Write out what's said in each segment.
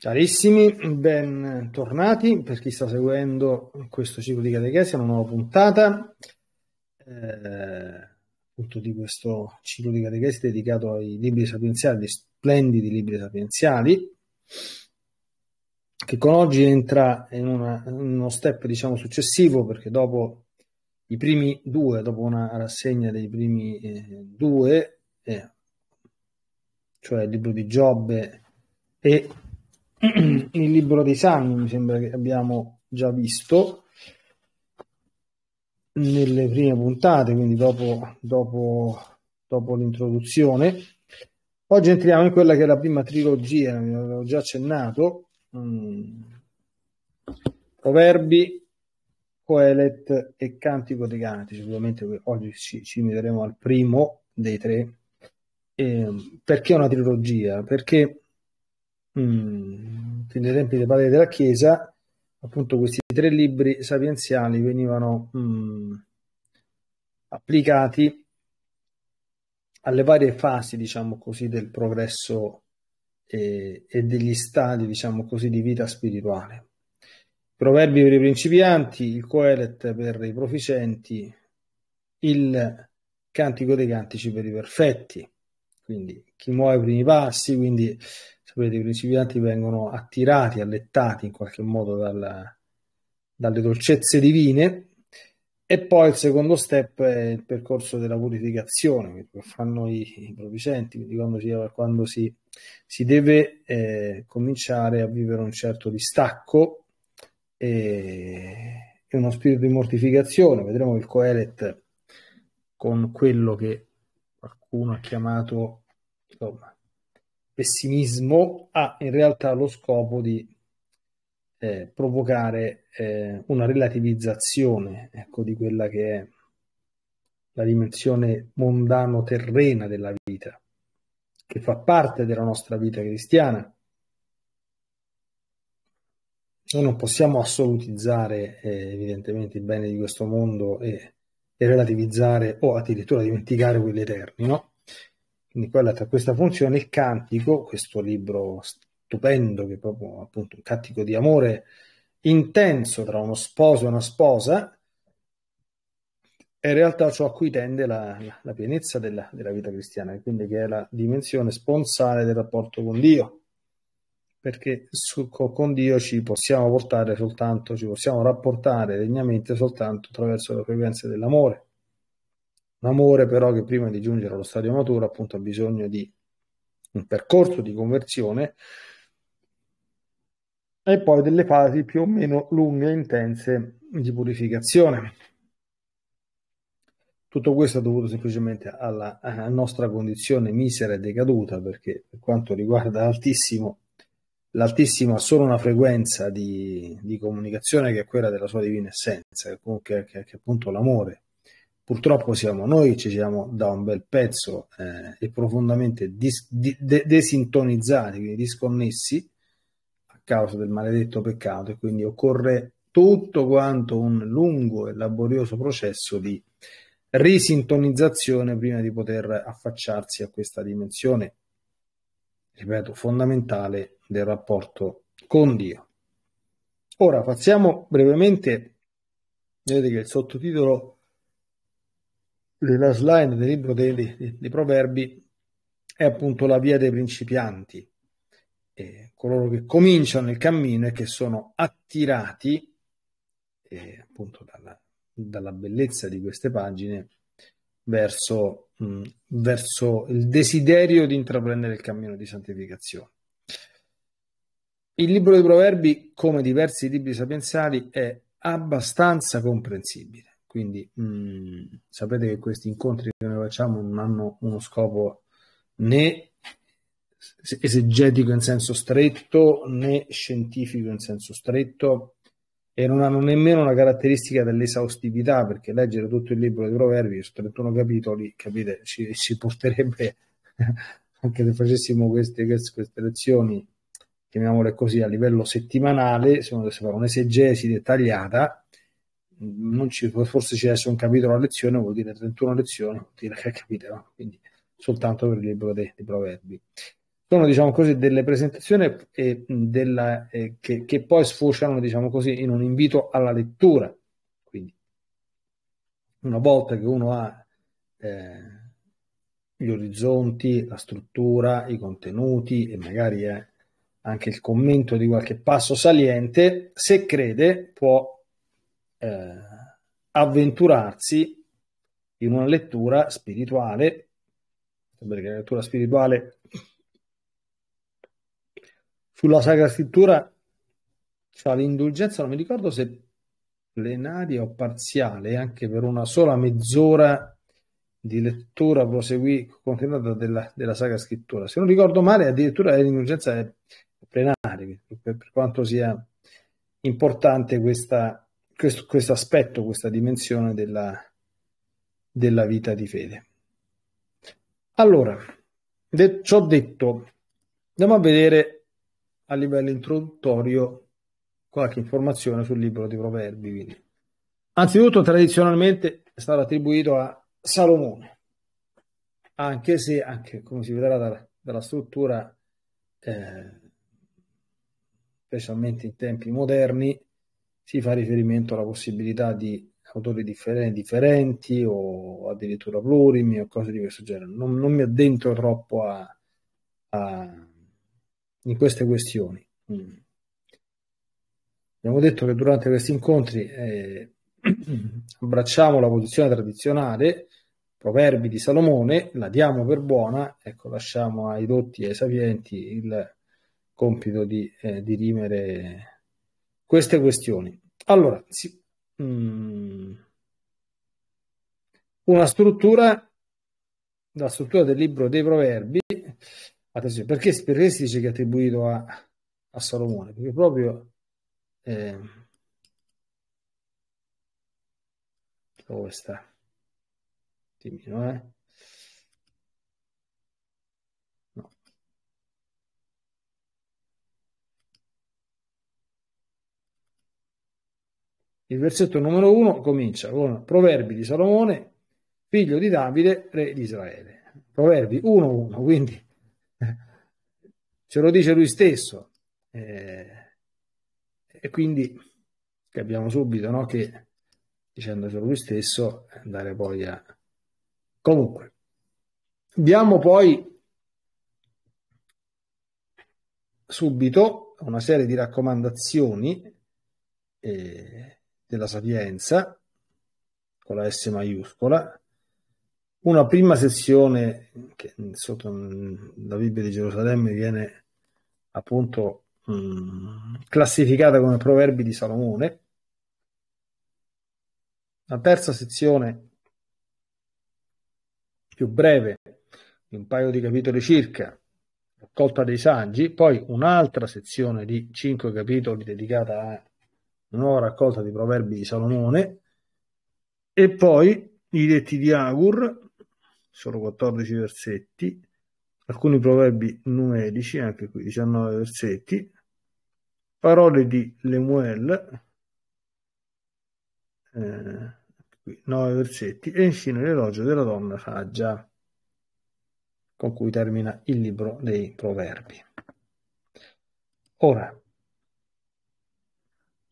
Carissimi, ben tornati per chi sta seguendo questo ciclo di catechesi, una nuova puntata eh, appunto di questo ciclo di catechesi dedicato ai libri sapienziali, gli splendidi libri sapienziali, che con oggi entra in, una, in uno step diciamo successivo perché dopo i primi due, dopo una rassegna dei primi eh, due, eh, cioè il libro di Giobbe e il libro dei Salmi, mi sembra che abbiamo già visto nelle prime puntate, quindi dopo, dopo, dopo l'introduzione. Oggi entriamo in quella che è la prima trilogia, ne avevo già accennato, mm. Proverbi, Coelet e Cantico dei Cantici. Ovviamente oggi ci, ci al primo dei tre. Eh, perché una trilogia? Perché mm, fin dai tempi dei padri della Chiesa, appunto questi tre libri sapienziali venivano mm, applicati alle varie fasi, diciamo così, del progresso e, e degli stadi, diciamo così, di vita spirituale. Proverbi per i principianti, il Coelet per i proficienti, il Cantico dei Cantici per i perfetti quindi chi muove i primi passi, quindi sapete i principianti vengono attirati, allettati in qualche modo dalla, dalle dolcezze divine e poi il secondo step è il percorso della purificazione che fanno i, i proficienti, quindi quando si, quando si, si deve eh, cominciare a vivere un certo distacco e, e uno spirito di mortificazione. Vedremo il Coelet con quello che qualcuno ha chiamato insomma, pessimismo, ha in realtà lo scopo di eh, provocare eh, una relativizzazione ecco, di quella che è la dimensione mondano-terrena della vita, che fa parte della nostra vita cristiana. Noi non possiamo assolutizzare eh, evidentemente il bene di questo mondo e e relativizzare o addirittura dimenticare quelli eterni, no? Quindi quella, tra questa funzione il cantico, questo libro stupendo che è proprio appunto un cantico di amore intenso tra uno sposo e una sposa, è in realtà ciò a cui tende la, la, pienezza della, della vita cristiana, quindi che è la dimensione sponsale del rapporto con Dio perché su, con Dio ci possiamo portare soltanto, ci possiamo rapportare degnamente soltanto attraverso le frequenze dell'amore. Un amore però che prima di giungere allo stadio maturo appunto ha bisogno di un percorso di conversione e poi delle fasi più o meno lunghe e intense di purificazione. Tutto questo è dovuto semplicemente alla, alla nostra condizione misera e decaduta, perché per quanto riguarda Altissimo l'Altissimo ha solo una frequenza di, di, comunicazione che è quella della sua divina essenza, che, che, che è appunto l'amore. Purtroppo siamo noi, ci siamo da un bel pezzo eh, e profondamente dis, di, de, desintonizzati, quindi disconnessi a causa del maledetto peccato e quindi occorre tutto quanto un lungo e laborioso processo di risintonizzazione prima di poter affacciarsi a questa dimensione ripeto, fondamentale del rapporto con Dio. Ora passiamo brevemente, vedete che il sottotitolo della slide del libro dei, dei, dei proverbi è appunto la via dei principianti, eh, coloro che cominciano il cammino e che sono attirati eh, appunto dalla, dalla bellezza di queste pagine verso Mm, verso il desiderio di intraprendere il cammino di santificazione. Il libro dei Proverbi, come diversi libri sapienziali, è abbastanza comprensibile. Quindi mh, mm, sapete che questi incontri che noi facciamo non hanno uno scopo né esegetico in senso stretto né scientifico in senso stretto, e non hanno nemmeno una caratteristica dell'esaustività, perché leggere tutto il libro dei proverbi su 31 capitoli, capite, ci, ci porterebbe, anche se facessimo queste, queste lezioni, chiamiamole così, a livello settimanale, se uno dovesse fare un'esegesi dettagliata, ci, forse ci adesso un capitolo a lezione, vuol dire 31 lezioni, vuol dire che capite, no? Quindi soltanto per il libro dei, dei proverbi sono diciamo così, delle presentazioni eh, della, eh, che, che, poi sfociano diciamo così, in un invito alla lettura. Quindi, una volta che uno ha eh, gli orizzonti, la struttura, i contenuti e magari è anche il commento di qualche passo saliente, se crede può eh, avventurarsi in una lettura spirituale. Perché la lettura spirituale sulla Sacra Scrittura c'è l'indulgenza, non mi ricordo se plenaria o parziale, anche per una sola mezz'ora di lettura proseguì continuata della, della Sacra Scrittura. Se non ricordo male, addirittura l'indulgenza è plenaria, per, per quanto sia importante questa, questo, questo aspetto, questa dimensione della, della vita di fede. Allora, de- ciò detto, andiamo a vedere a livello introduttorio qualche informazione sul libro di Proverbi. Quindi. Anzitutto, tradizionalmente è stato attribuito a Salomone, anche se, anche come si vedrà dalla, dalla struttura, eh, specialmente in tempi moderni, si fa riferimento alla possibilità di autori differen- differenti o addirittura plurimi o cose di questo genere. Non, non mi addentro troppo a, a in queste questioni. Mm. Abbiamo detto che durante questi incontri eh, abbracciamo la posizione tradizionale, proverbi di Salomone, la diamo per buona, ecco, lasciamo ai dotti e ai sapienti il compito di eh, dirimere queste questioni. Allora, sì, mm, una struttura, la struttura del libro dei proverbi Attenzione, perché, perché si dice che è attribuito a, a Salomone? Perché proprio... Eh, dove oh, sta? Dimmino, eh? No. Il versetto numero 1 comincia con Proverbi di Salomone, figlio di Davide, re di Israele. Proverbi 1-1, quindi eh, ce lo dice lui stesso. Eh, e quindi capiamo subito no, che dicendocelo lui stesso andare poi a... Comunque, diamo poi subito una serie di raccomandazioni eh, della sapienza con la S maiuscola una prima sezione che sotto mm, la Bibbia di Gerusalemme viene appunto mh, mm, classificata come Proverbi di Salomone. La terza sezione più breve, di un paio di capitoli circa, raccolta dei saggi, poi un'altra sezione di cinque capitoli dedicata a una nuova raccolta di proverbi di Salomone, e poi i detti di Agur, sono 14 versetti, alcuni proverbi numerici, anche qui 19 versetti, parole di Lemuel, eh, 9 versetti, e infine l'elogio della donna saggia, con cui termina il libro dei proverbi. Ora,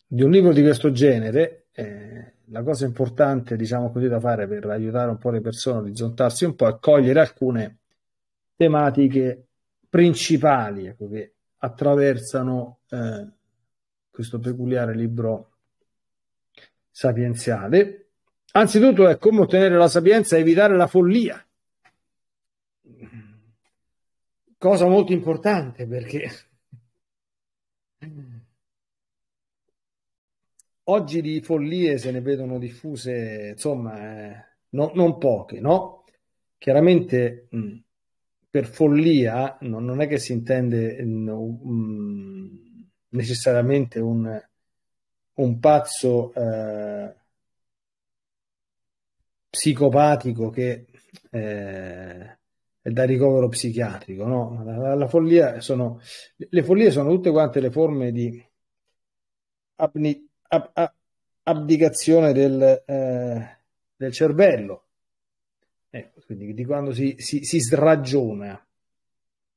di un libro di questo genere eh, la cosa importante, diciamo così, da fare per aiutare un po' le persone a orizzontarsi un po' è cogliere alcune tematiche principali ecco, che attraversano eh, questo peculiare libro sapienziale. Anzitutto è come ottenere la sapienza e evitare la follia. Cosa molto importante perché oggi di follie se ne vedono diffuse, insomma, eh, no, non poche, no? Chiaramente mh, mm, per follia no, non è che si intende no, mm, mh, mm, necessariamente un, un pazzo eh, psicopatico che eh, è da ricovero psichiatrico, no? La, la follia sono, le follie sono tutte quante le forme di abni, ab- ab- abdicazione del, eh, del cervello. Ecco, quindi di quando si, si, si sragiona.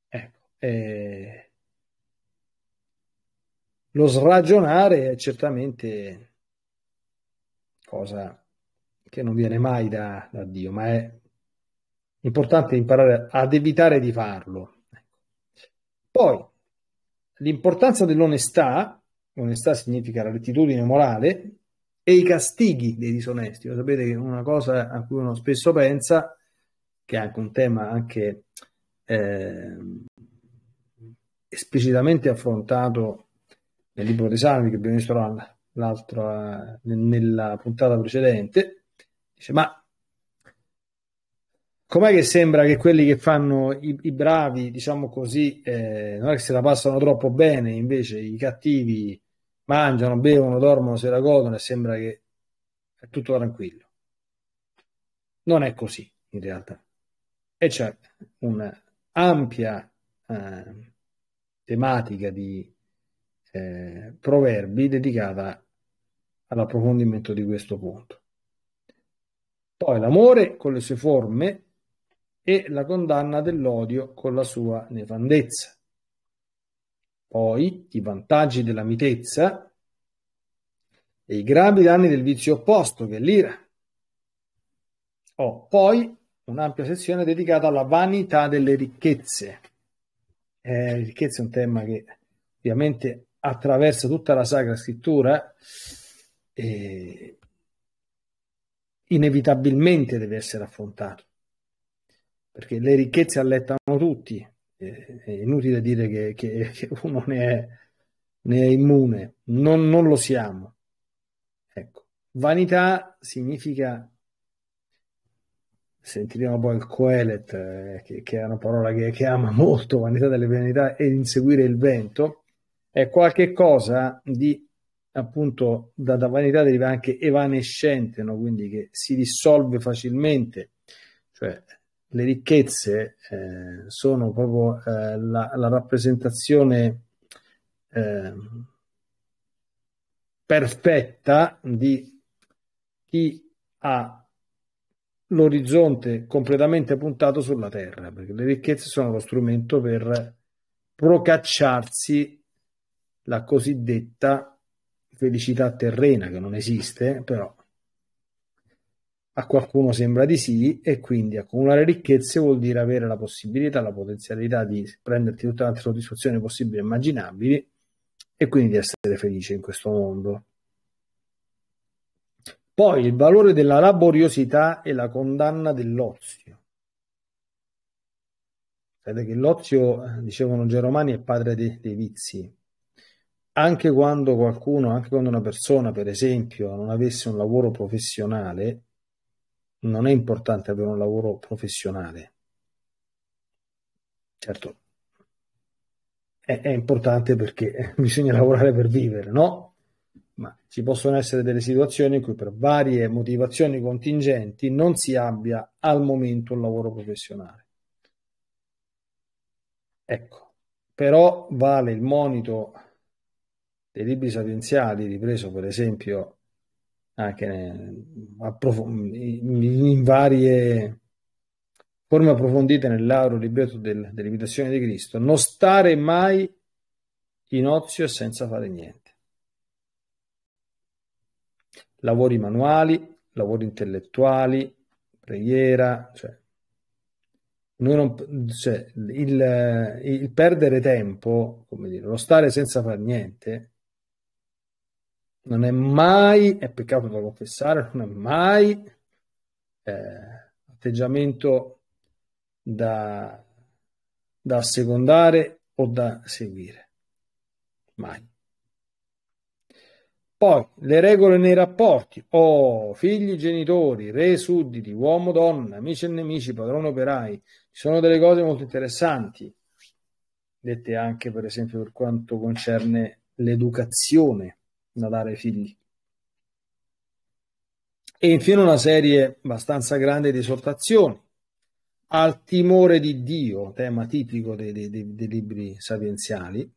Ecco, eh, lo sragionare è certamente cosa che non viene mai da, da Dio, ma è importante imparare ad evitare di farlo. Ecco. Poi, l'importanza dell'onestà l'onestà significa la rettitudine morale, e i castighi dei disonesti. Lo sapete che una cosa a cui uno spesso pensa, che è anche un tema anche eh, esplicitamente affrontato nel libro dei Salmi che abbiamo visto l'altro, eh, nella puntata precedente, dice ma com'è che sembra che quelli che fanno i, i bravi, diciamo così, eh, non è che se la passano troppo bene, invece i cattivi mangiano, bevono, dormono, se la godono e sembra che è tutto tranquillo. Non è così in realtà. E c'è un'ampia eh, tematica di eh, proverbi dedicata all'approfondimento di questo punto. Poi l'amore con le sue forme e la condanna dell'odio con la sua nefandezza. Poi i vantaggi della mitezza e i gravi danni del vizio opposto che è l'ira. Ho oh, poi un'ampia sezione dedicata alla vanità delle ricchezze. Eh, ricchezza è un tema che ovviamente attraversa tutta la Sacra Scrittura e inevitabilmente deve essere affrontato perché le ricchezze allettano tutti, è inutile dire che, che, che uno ne è, ne è immune, non, non, lo siamo. Ecco, vanità significa, sentiremo poi il Coelet, eh, che, che, è una parola che, che ama molto, vanità delle vanità, e inseguire il vento, è qualcosa di appunto da, da vanità deriva anche evanescente, no? quindi che si dissolve facilmente, cioè le ricchezze eh, sono proprio eh, la, la, rappresentazione eh, perfetta di chi ha l'orizzonte completamente puntato sulla terra, perché le ricchezze sono lo strumento per procacciarsi la cosiddetta felicità terrena che non esiste, però a qualcuno sembra di sì e quindi accumulare ricchezze vuol dire avere la possibilità, la potenzialità di prenderti tutte le altre soddisfazioni possibili e immaginabili e quindi di essere felice in questo mondo. Poi il valore della laboriosità e la condanna dell'ozio. Sapete che l'ozio, dicevano Geromani, è padre dei, dei vizi. Anche quando qualcuno, anche quando una persona, per esempio, non avesse un lavoro professionale, non è importante avere un lavoro professionale. Certo, è, è importante perché bisogna lavorare per vivere, no? Ma ci possono essere delle situazioni in cui per varie motivazioni contingenti non si abbia al momento un lavoro professionale. Ecco, però vale il monito dei libri sapienziali ripreso per esempio anche ah, in varie forme approfondite nel lauro libretto del, dell'imitazione di Cristo, non stare mai in ozio e senza fare niente. Lavori manuali, lavori intellettuali, preghiera, cioè, non, cioè il, il, perdere tempo, come dire, lo stare senza fare niente, non è mai, è peccato da confessare, non è mai eh, atteggiamento da, da secondare o da seguire. Mai. Poi le regole nei rapporti, oh, figli, genitori, re, sudditi, uomo, donna, amici e nemici, padrone, operai, ci sono delle cose molto interessanti, dette anche per esempio per quanto concerne l'educazione da dare figli. E infine una serie abbastanza grande di esortazioni al timore di Dio, tema tipico dei, dei, dei libri sapienziali,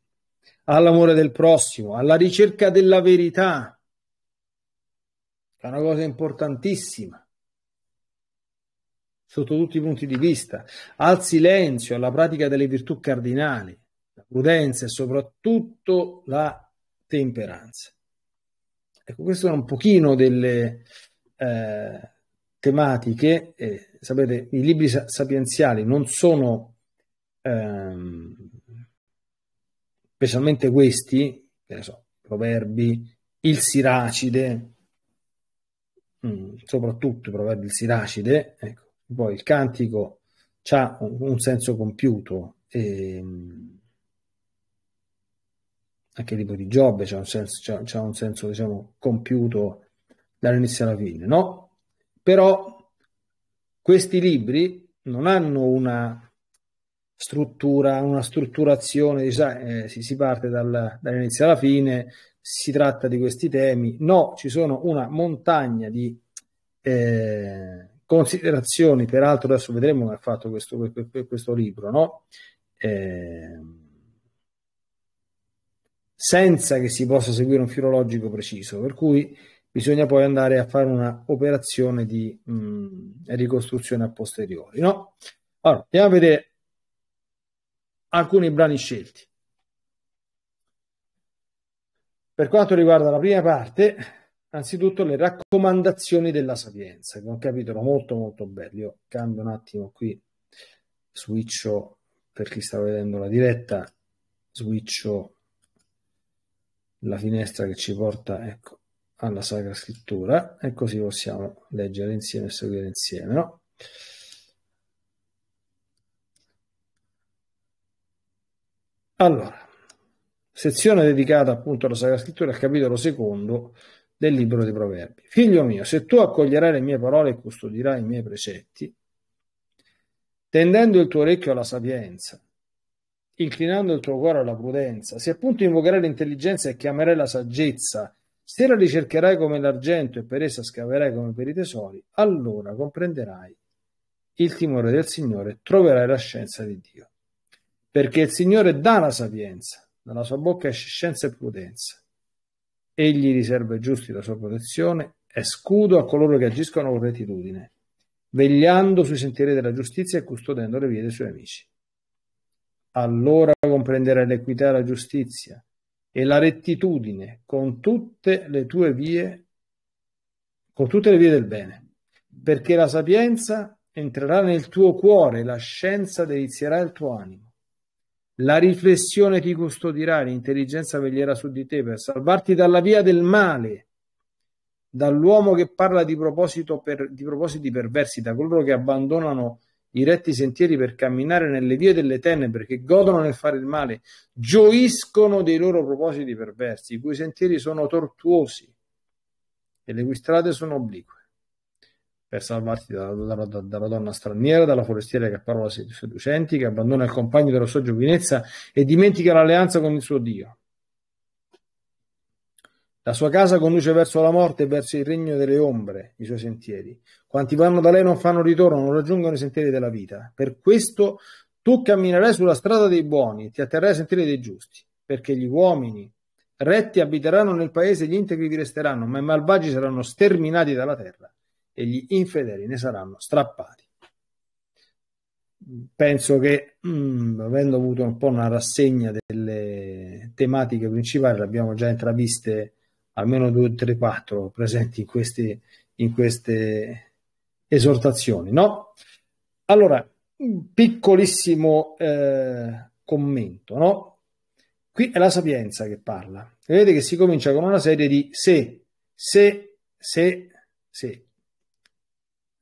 all'amore del prossimo, alla ricerca della verità, che è una cosa importantissima sotto tutti i punti di vista, al silenzio, alla pratica delle virtù cardinali, la prudenza e soprattutto la temperanza. Ecco, questo è un pochino delle eh, tematiche. Eh, sapete, i libri sapienziali non sono, ehm, specialmente questi, che ne so, proverbi, il Siracide, mh, mm, soprattutto i proverbi, il Siracide, ecco. poi il cantico ha un, un senso compiuto. E, ehm, anche tipo di Giobbe c'è un senso, c'è, c'è un senso diciamo, compiuto dall'inizio alla fine, no? Però questi libri non hanno una struttura, una strutturazione, diciamo, eh, si, si, parte dal, dall'inizio alla fine, si tratta di questi temi, no, ci sono una montagna di eh, considerazioni, peraltro adesso vedremo come ha fatto questo, questo libro, no? Eh, senza che si possa seguire un filologico preciso, per cui bisogna poi andare a fare un'operazione di mh, ricostruzione a posteriori. No? Allora, andiamo a vedere alcuni brani scelti. Per quanto riguarda la prima parte, anzitutto le raccomandazioni della Sapienza, che è un capitolo molto molto bello. Io cambio un attimo qui, switcho per chi sta vedendo la diretta, switcho la finestra che ci porta ecco, alla Sacra Scrittura e così possiamo leggere insieme e seguire insieme. No? Allora, sezione dedicata appunto alla Sacra Scrittura, al capitolo secondo del libro dei Proverbi. Figlio mio, se tu accoglierai le mie parole e custodirai i miei precetti, tendendo il tuo orecchio alla sapienza inclinando il tuo cuore alla prudenza. Se appunto invocherai l'intelligenza e chiamerai la saggezza, se la ricercherai come l'argento e per essa scaverai come per i tesori, allora comprenderai il timore del Signore e troverai la scienza di Dio. Perché il Signore dà la sapienza, dalla sua bocca esce scienza e prudenza. Egli riserva ai giusti la sua protezione, è scudo a coloro che agiscono con rettitudine, vegliando sui sentieri della giustizia e custodendo le vie dei suoi amici allora comprenderai l'equità e la giustizia e la rettitudine con tutte le tue vie, con tutte le vie del bene, perché la sapienza entrerà nel tuo cuore, la scienza delizierà il tuo animo. La riflessione ti custodirà, l'intelligenza veglierà su di te per salvarti dalla via del male, dall'uomo che parla di, per, di propositi perversi, da coloro che abbandonano i retti sentieri per camminare nelle vie delle tenebre, che godono nel fare il male, gioiscono dei loro propositi perversi, i cui sentieri sono tortuosi e le cui strade sono oblique. Per salvarti dalla, dalla, dalla donna straniera, dalla forestiera che parola seducenti, che abbandona il compagno della sua giovinezza e dimentica l'alleanza con il suo Dio. La sua casa conduce verso la morte e verso il regno delle ombre, i suoi sentieri. Quanti vanno da lei non fanno ritorno, non raggiungono i sentieri della vita. Per questo tu camminerai sulla strada dei buoni e ti atterrai ai sentieri dei giusti, perché gli uomini retti abiteranno nel paese, e gli integri vi resteranno, ma i malvagi saranno sterminati dalla terra e gli infedeli ne saranno strappati. Penso che, mm, avendo avuto un po' una rassegna delle tematiche principali, le abbiamo già intraviste almeno due, tre, quattro presenti in, questi, in queste esortazioni, no? Allora, un piccolissimo eh, commento, no? Qui è la sapienza che parla. Vedete che si comincia con una serie di se, se, se, se.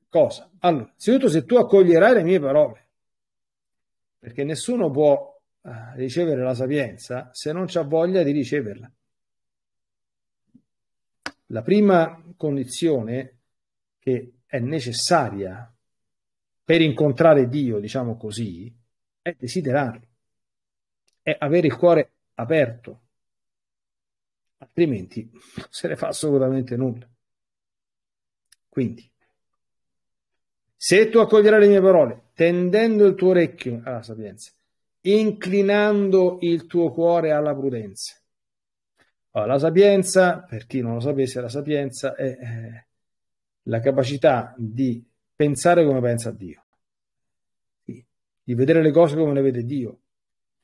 Cosa? Allora, innanzitutto se tu accoglierai le mie parole, perché nessuno può eh, ricevere la sapienza se non c'ha voglia di riceverla. La prima condizione che è necessaria per incontrare Dio, diciamo così, è desiderarlo, è avere il cuore aperto, altrimenti non se ne fa assolutamente nulla. Quindi, se tu accoglierai le mie parole, tendendo il tuo orecchio alla sapienza, inclinando il tuo cuore alla prudenza, allora, la sapienza, per chi non lo sapesse, la sapienza è eh, la capacità di pensare come pensa Dio, di, vedere le cose come le vede Dio,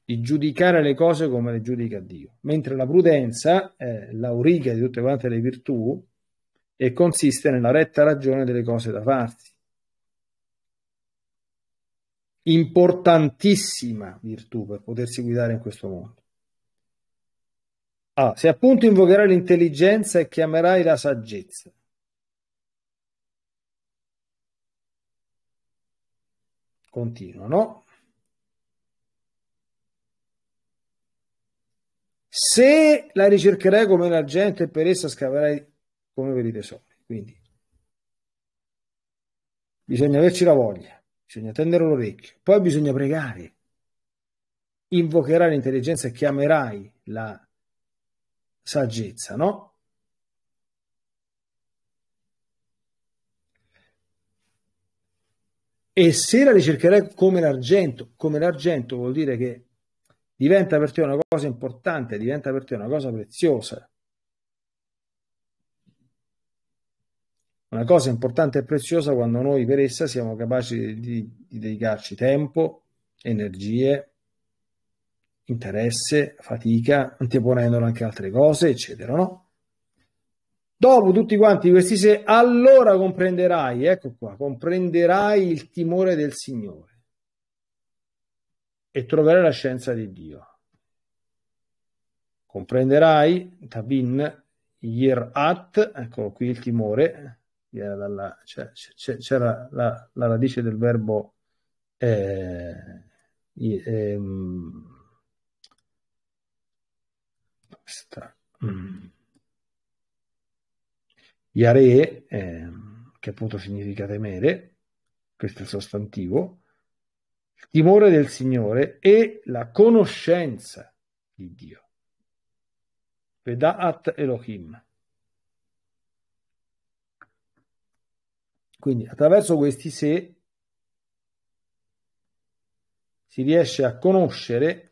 di giudicare le cose come le giudica Dio. Mentre la prudenza è l'auriga di tutte quante le virtù e consiste nella retta ragione delle cose da farsi. Importantissima virtù per potersi guidare in questo mondo. Ah, se appunto invocherai l'intelligenza e chiamerai la saggezza. Continuano. Se la ricercherai come l'argento e per essa scaverai come per i tesori. Quindi bisogna averci la voglia, bisogna tendere l'orecchio, poi bisogna pregare. Invocherai l'intelligenza e chiamerai la saggezza saggezza, no? E se la ricercherai come l'argento, come l'argento vuol dire che diventa per te una cosa importante, diventa per te una cosa preziosa. Una cosa importante e preziosa quando noi per essa siamo capaci di, di dedicarci tempo, energie, interesse, fatica, anteponendolo anche altre cose, eccetera, no? Dopo tutti quanti questi se, allora comprenderai, ecco qua, comprenderai il timore del Signore e troverai la scienza di Dio. Comprenderai, Tabin, Yerat, ecco qui il timore, c'era cioè, cioè, la, la, la, radice del verbo eh, eh, Mm. Yare, eh, che appunto significa temere, questo è il sostantivo, il timore del Signore e la conoscenza di Dio. Vedaat Elohim. Quindi attraverso questi se si riesce a conoscere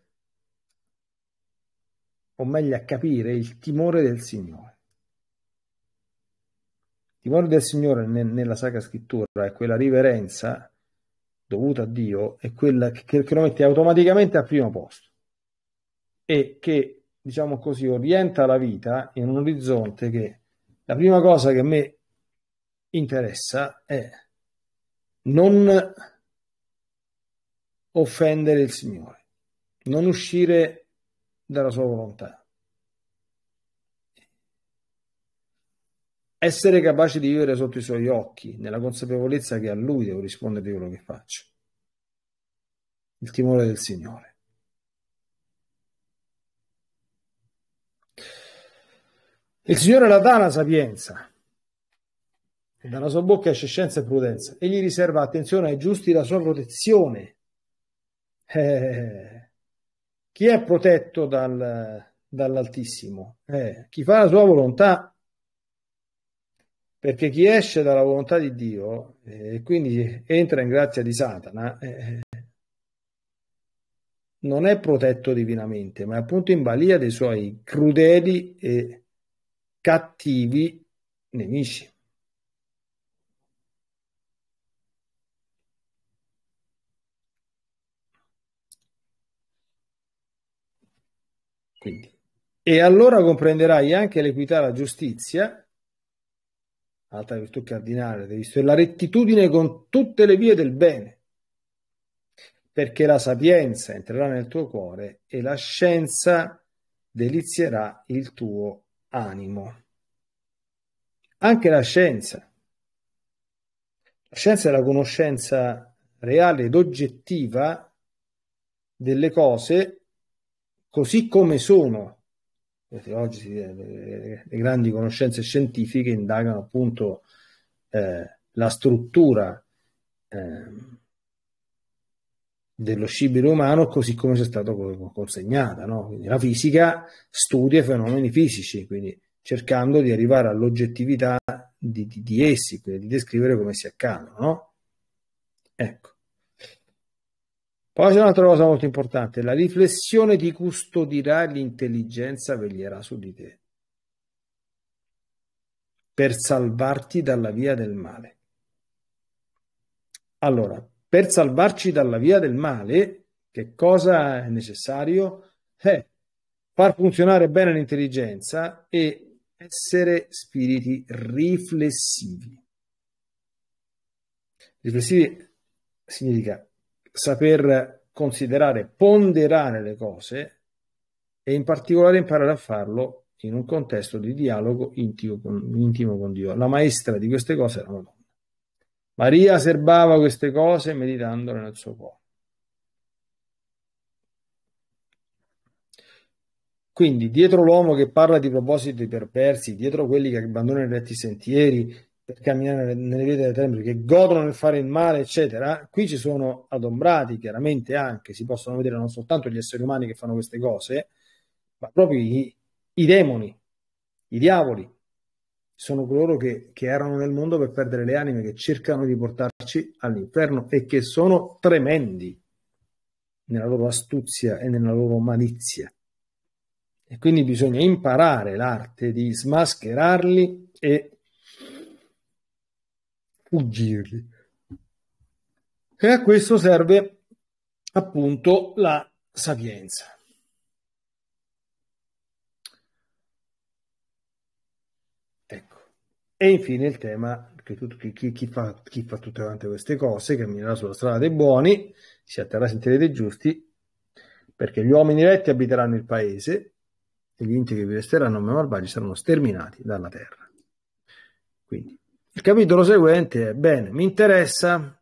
o meglio a capire il timore del Signore. Il timore del Signore ne, nella Sacra Scrittura è quella riverenza dovuta a Dio, è quella che, che lo mette automaticamente al primo posto e che, diciamo così, orienta la vita in un orizzonte che la prima cosa che a me interessa è non offendere il Signore, non uscire della sua volontà. Essere capace di vivere sotto i suoi occhi, nella consapevolezza che a lui devo rispondere di quello che faccio. Il timore del Signore. Il Signore la dà la sapienza, dalla sua bocca esce scienza e prudenza, e gli riserva attenzione ai giusti la sua protezione. Eh chi è protetto dal, dall'Altissimo? Eh, chi fa la sua volontà, perché chi esce dalla volontà di Dio e eh, quindi entra in grazia di Satana, eh, non è protetto divinamente, ma è appunto in balia dei suoi crudeli e cattivi nemici. Quindi. E allora comprenderai anche l'equità, la giustizia, altra virtù cardinale, visto, e la rettitudine con tutte le vie del bene, perché la sapienza entrerà nel tuo cuore e la scienza delizierà il tuo animo. Anche la scienza. La scienza è la conoscenza reale ed oggettiva delle cose così come sono, oggi eh, le grandi conoscenze scientifiche indagano appunto eh, la struttura eh, dello scibile umano così come ci è stato consegnata, no? quindi la fisica studia i fenomeni fisici, quindi cercando di arrivare all'oggettività di, di, di essi, quindi di descrivere come si accadono. No? Ecco. Poi c'è un'altra cosa molto importante, la riflessione ti custodirà l'intelligenza veglierà su di te per salvarti dalla via del male. Allora, per salvarci dalla via del male, che cosa è necessario? Eh, far funzionare bene l'intelligenza e essere spiriti riflessivi. Riflessivi significa saper considerare, ponderare le cose e in particolare imparare a farlo in un contesto di dialogo intimo con, intimo con Dio. La maestra di queste cose era donna. Maria serbava queste cose meditandole nel suo cuore. Quindi dietro l'uomo che parla di propositi perversi, dietro quelli che abbandonano i retti sentieri, per camminare nelle vie delle tenebre, che godono nel fare il male, eccetera. Qui ci sono adombrati, chiaramente anche, si possono vedere non soltanto gli esseri umani che fanno queste cose, ma proprio i, i demoni, i diavoli, sono coloro che, che, erano nel mondo per perdere le anime, che cercano di portarci all'inferno e che sono tremendi nella loro astuzia e nella loro malizia. E quindi bisogna imparare l'arte di smascherarli e fuggirli. E a questo serve appunto la sapienza. Ecco. E infine il tema che tu, chi, chi, fa, chi fa tutte quante queste cose, camminerà sulla strada dei buoni, si atterrà a sentire dei giusti, perché gli uomini retti abiteranno il paese e gli enti che vi resteranno a mano malvagi saranno sterminati dalla terra. Quindi il capitolo seguente è, bene, mi interessa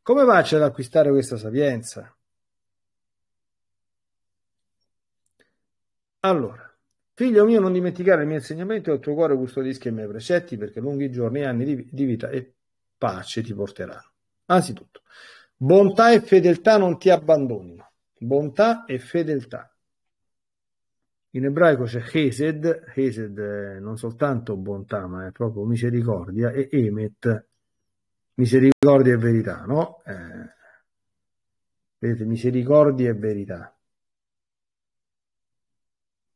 come faccio ad acquistare questa sapienza? Allora, figlio mio, non dimenticare il mio insegnamento e il tuo cuore custodisca i miei precetti perché lunghi giorni e anni di, di vita e pace ti porteranno. Anzitutto, bontà e fedeltà non ti abbandonino. Bontà e fedeltà. In ebraico c'è Hesed, Hesed non soltanto bontà, ma è proprio misericordia, e Emet, misericordia e verità, no? Eh, vedete, misericordia e verità.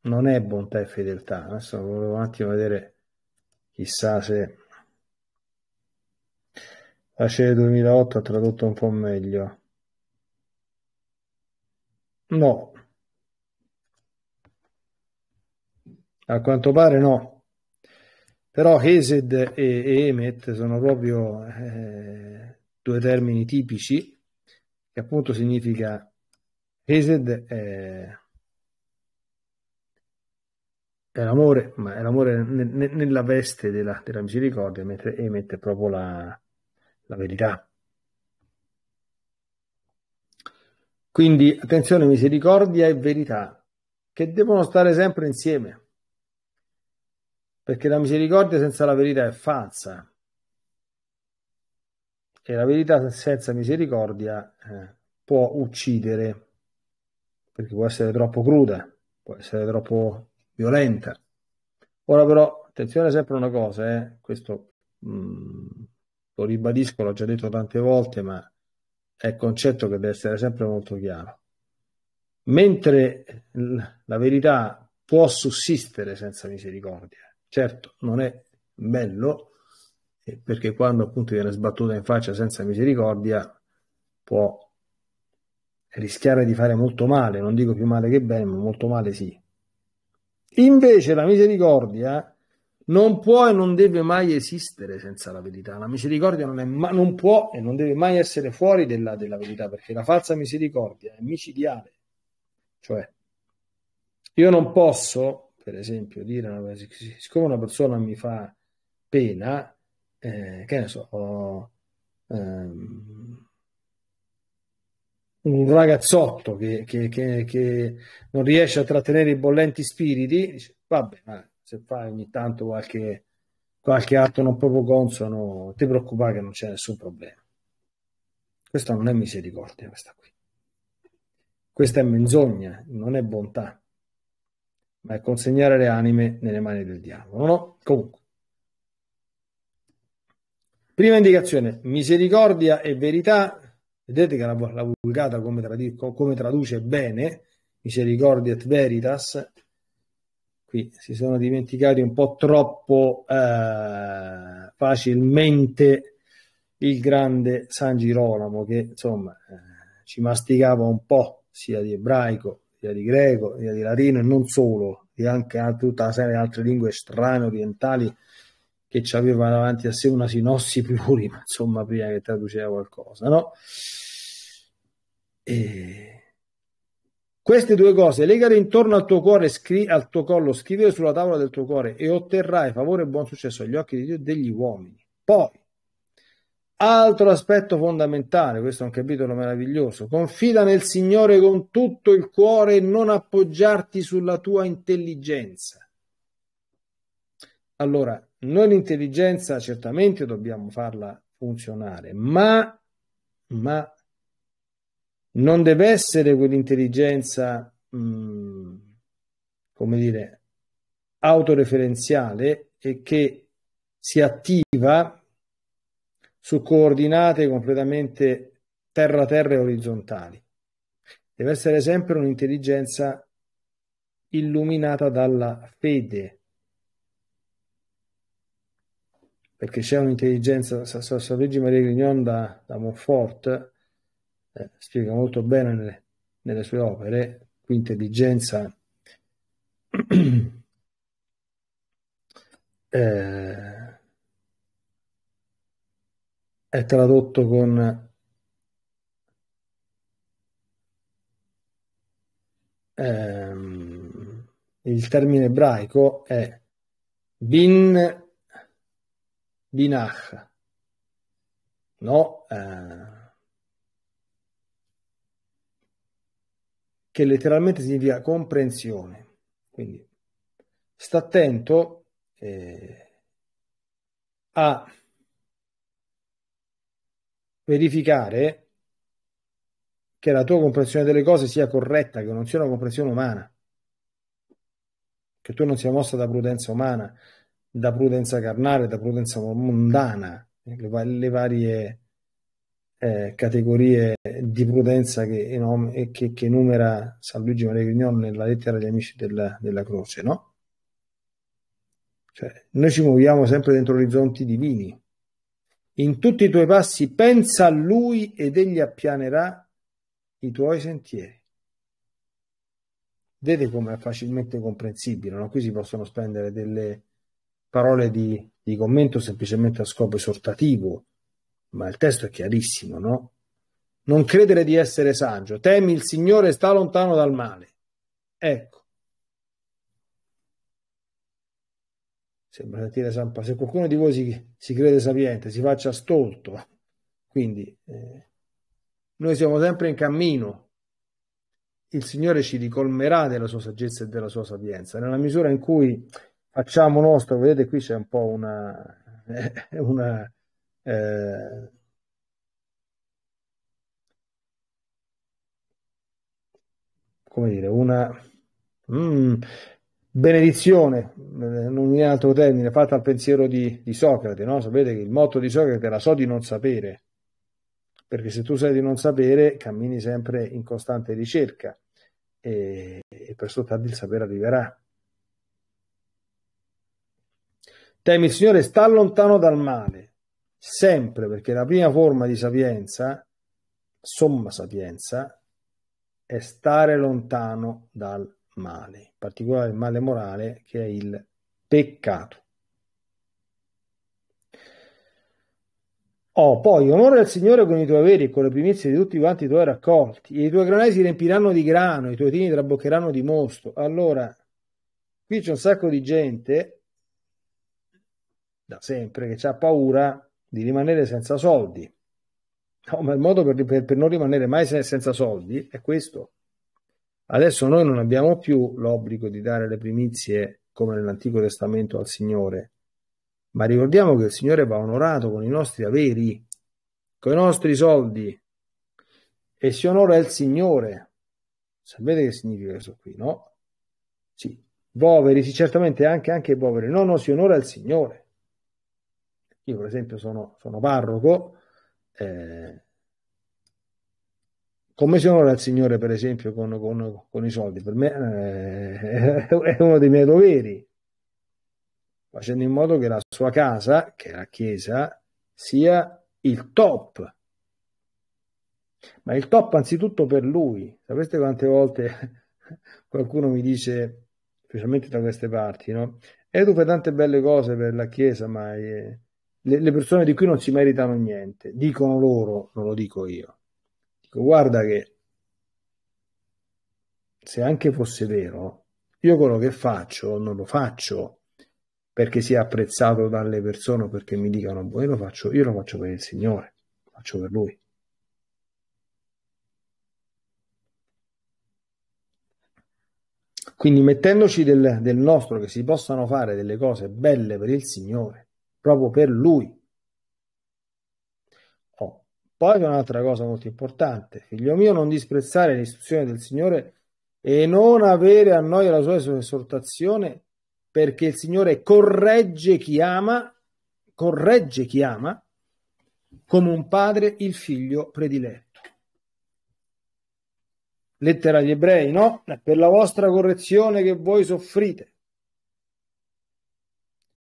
Non è bontà e fedeltà. Adesso volevo un attimo vedere, chissà se la CE 2008 ha tradotto un po' meglio. No, A quanto pare no. Però Hesed e, e Emet sono proprio eh, due termini tipici, che appunto significa Hesed è, è l'amore, ma è l'amore ne, ne, nella veste della, della, misericordia, mentre Emet è proprio la, la verità. Quindi attenzione, misericordia e verità, che devono stare sempre insieme perché la misericordia senza la verità è falsa e la verità senza misericordia eh, può uccidere, perché può essere troppo cruda, può essere troppo violenta. Ora però, attenzione sempre a una cosa, eh, questo mh, mm, lo ribadisco, l'ho già detto tante volte, ma è un concetto che deve essere sempre molto chiaro. Mentre la verità può sussistere senza misericordia, Certo, non è bello, eh, perché quando appunto viene sbattuta in faccia senza misericordia può rischiare di fare molto male, non dico più male che bene, ma molto male sì. Invece la misericordia non può e non deve mai esistere senza la verità. La misericordia non, ma- non può e non deve mai essere fuori della, della verità, perché la falsa misericordia è micidiale. Cioè, io non posso per esempio, dire una, siccome una persona mi fa pena, eh, che ne so, ho, ehm, un ragazzotto che, che, che, che, non riesce a trattenere i bollenti spiriti, dice, vabbè, se fai ogni tanto qualche, qualche atto non proprio consono, ti preoccupare che non c'è nessun problema. Questa non è misericordia, questa qui. Questa è menzogna, non è bontà ma è consegnare le anime nelle mani del diavolo, no? Comunque. Prima indicazione, misericordia e verità, vedete che la, la Vulgata come, trad- come traduce bene, misericordia et veritas, qui si sono dimenticati un po' troppo eh, facilmente il grande San Girolamo che insomma eh, ci masticava un po' sia di ebraico sia di greco, sia di latino e non solo, e anche tutta una serie di altre lingue strane orientali che ci aveva davanti a sé una sinossi plurima, insomma, prima che traduceva qualcosa, no? E... Queste due cose, legare intorno al tuo, cuore, scri- al tuo collo, scrivere sulla tavola del tuo cuore e otterrai favore e buon successo agli occhi di Dio e degli uomini. Poi, Altro aspetto fondamentale, questo è un capitolo meraviglioso, confida nel Signore con tutto il cuore e non appoggiarti sulla tua intelligenza. Allora, noi l'intelligenza certamente dobbiamo farla funzionare, ma, ma non deve essere quell'intelligenza, mh, mm, come dire, autoreferenziale e che si attiva su coordinate completamente terra-terra e orizzontali. Deve essere sempre un'intelligenza illuminata dalla fede, perché c'è un'intelligenza, Sor Luigi Maria Grignon da, da Montfort eh, spiega molto bene nelle, nelle sue opere, qui intelligenza eh, è tradotto con ehm, il termine ebraico è bin binach. No, eh, che letteralmente significa comprensione. Quindi sta attento eh, a verificare che la tua comprensione delle cose sia corretta, che non sia una comprensione umana, che tu non sia mossa da prudenza umana, da prudenza carnale, da prudenza mondana, le, le varie eh, categorie di prudenza che, no, che, che numera San Luigi Maria Grignon nella lettera agli amici della, della croce, no? Cioè, noi ci muoviamo sempre dentro orizzonti divini, in tutti i tuoi passi pensa a lui ed egli appianerà i tuoi sentieri. Vede come è facilmente comprensibile, no? qui si possono spendere delle parole di, di commento semplicemente a scopo esortativo, ma il testo è chiarissimo, no? Non credere di essere saggio, temi il Signore e sta lontano dal male. Ecco, sembra sentire San Paolo, se qualcuno di voi si, si crede sapiente, si faccia stolto. Quindi eh, noi siamo sempre in cammino. Il Signore ci ricolmerà della sua saggezza e della sua sapienza, nella misura in cui facciamo nostro, vedete qui c'è un po' una... una eh, come dire, una... Mm, benedizione, non eh, in altro termine, fatta al pensiero di, di Socrate. No? Sapete che il motto di Socrate era so di non sapere, perché se tu sai di non sapere cammini sempre in costante ricerca e, e presto tardi il sapere arriverà. Temi il Signore, sta lontano dal male, sempre perché la prima forma di sapienza, somma sapienza, è stare lontano dal male particolare male morale che è il peccato. Oh, poi onore al Signore con i tuoi averi e con le primizie di tutti quanti i tuoi raccolti, e i tuoi granai si riempiranno di grano, i tuoi tini traboccheranno di mosto. Allora, qui c'è un sacco di gente da sempre che ha paura di rimanere senza soldi. No, ma il modo per, per, per non rimanere mai senza soldi è questo. Adesso noi non abbiamo più l'obbligo di dare le primizie come nell'Antico Testamento al Signore, ma ricordiamo che il Signore va onorato con i nostri averi, con i nostri soldi, e si onora il Signore. Sapete che significa questo qui, no? Sì, poveri, sì, certamente anche, anche i poveri. No, no, si onora il Signore. Io, per esempio, sono, sono parroco, eh, come si onora il Signore, per esempio, con, con, con i soldi. Per me eh, è uno dei miei doveri, facendo in modo che la sua casa, che è la Chiesa, sia il top. Ma il top anzitutto per lui. Sapete quante volte qualcuno mi dice, specialmente da queste parti, no? E eh, tu fai tante belle cose per la Chiesa, ma eh, le, le persone di qui non si meritano niente. Dicono loro, non lo dico io Dico, ecco, guarda che se anche fosse vero, io quello che faccio non lo faccio perché sia apprezzato dalle persone o perché mi dicano, boh, io lo faccio, io lo faccio per il Signore, lo faccio per Lui. Quindi mettendoci del, del nostro che si possano fare delle cose belle per il Signore, proprio per Lui, poi c'è un'altra cosa molto importante, figlio mio, non disprezzare l'istruzione del Signore e non avere a noi la sua esortazione, perché il Signore corregge chi ama, corregge chi ama, come un padre il figlio prediletto. Lettera agli ebrei, no? per la vostra correzione che voi soffrite.